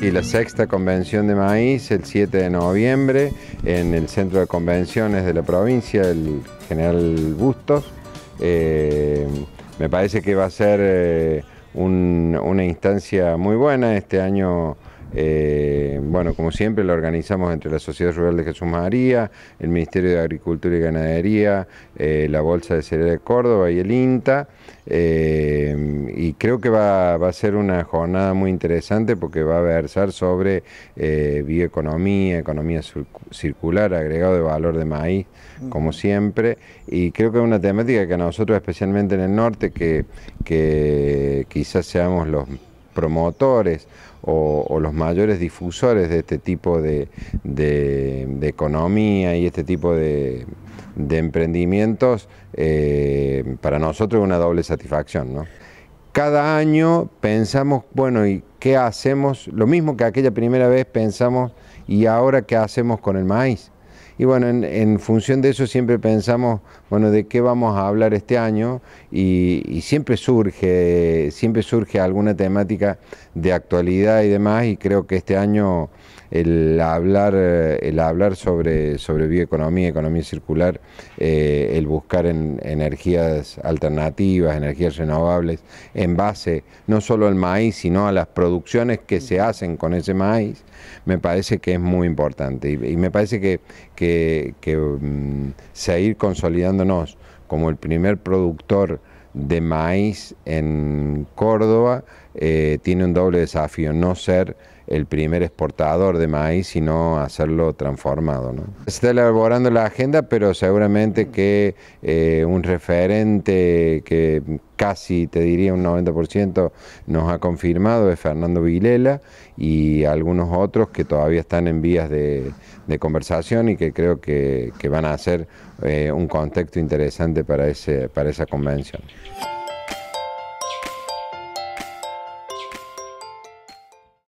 Y la sexta convención de maíz el 7 de noviembre en el centro de convenciones de la provincia, el general Bustos. Eh, me parece que va a ser eh, una instancia muy buena. Este año eh, bueno, como siempre, lo organizamos entre la Sociedad Rural de Jesús María, el Ministerio de Agricultura y Ganadería, eh, la Bolsa de Cereal de Córdoba y el INTA. Eh, y creo que va, a ser una jornada muy interesante porque va a versar sobre bioeconomía, economía circular, agregado de valor de maíz, como siempre. Y creo que es una temática que a nosotros, especialmente en el norte, que quizás seamos los promotores o, los mayores difusores de este tipo de, economía y este tipo de, emprendimientos, eh, para nosotros es una doble satisfacción. Cada año pensamos, bueno, ¿y qué hacemos? Lo mismo que aquella primera vez pensamos, ¿y ahora qué hacemos con el maíz? Y bueno, en, función de eso siempre pensamos, bueno, de qué vamos a hablar este año y, siempre surge, siempre surge alguna temática de actualidad y demás y creo que este año el hablar, el hablar sobre, sobre bioeconomía, economía circular, eh, el buscar en, energías alternativas, energías renovables, en base no solo al maíz, sino a las producciones que se hacen con ese maíz, me parece que es muy importante y, me parece que que, mm, seguir consolidándonos como el primer productor de maíz en Córdoba eh, tiene un doble desafío, no ser el primer exportador de maíz, sino hacerlo transformado. Se está elaborando la agenda, pero seguramente que eh, un referente que casi, te diría, un 90% nos ha confirmado es Fernando Vilela y algunos otros que todavía están en vías de, conversación y que creo que, van a ser eh, un contexto interesante para, ese, para esa convención.